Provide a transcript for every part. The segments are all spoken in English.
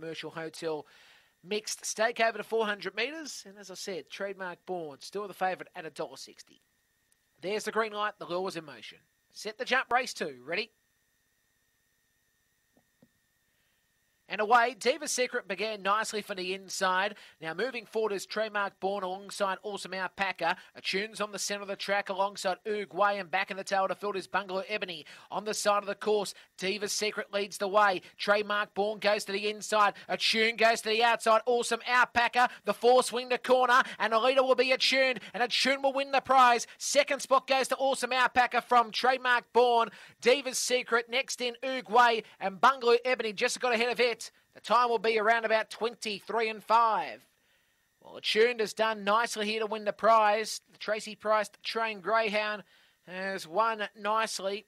Commercial Hotel mixed stake over to 400 metres. And as I said, trademark born, still the favourite at $1.60. There's the green light. The lure was in motion. Set the jump, race two. Ready? And away, Diva Secret began nicely from the inside. Now moving forward is Tremark Born alongside Awesome Hour Packer. on the centre of the track alongside Uruguay and back in the tail to field is Bungalow Ebony. On the side of the course, Diva Secret leads the way. Trademark Born goes to the inside. Attune goes to the outside. Awesome Hour Packer. The four swing the corner and the leader will be Attune and Attune will win the prize. Second spot goes to Awesome Hour Packer from Trademark Born. Diva's Secret next in Uruguay and Bungalow Ebony just got ahead of it. The time will be around about 23 and 5. Well, Attuned has done nicely here to win the prize. The Tracy Price trained greyhound has won nicely.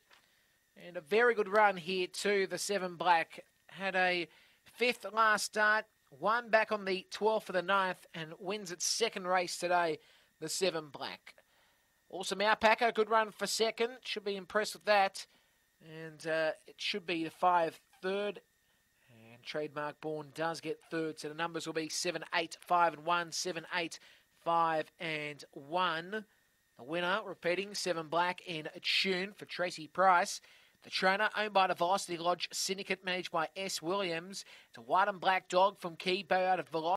And a very good run here too. The seven black had a fifth last start, one back on the 12th of the 9th, and wins its second race today. The seven black. Awesome Alpaca, good run for second. Should be impressed with that, and uh, it should be the five third Trademark Born does get third, so the numbers will be 7, 8, 5 and 1, 7, 8, 5 and 1. The winner, repeating, 7 Black in tune for Tracy Price. The trainer, owned by the Velocity Lodge Syndicate, managed by S. Williams. It's a white and black dog from Key Bay out of Velocity.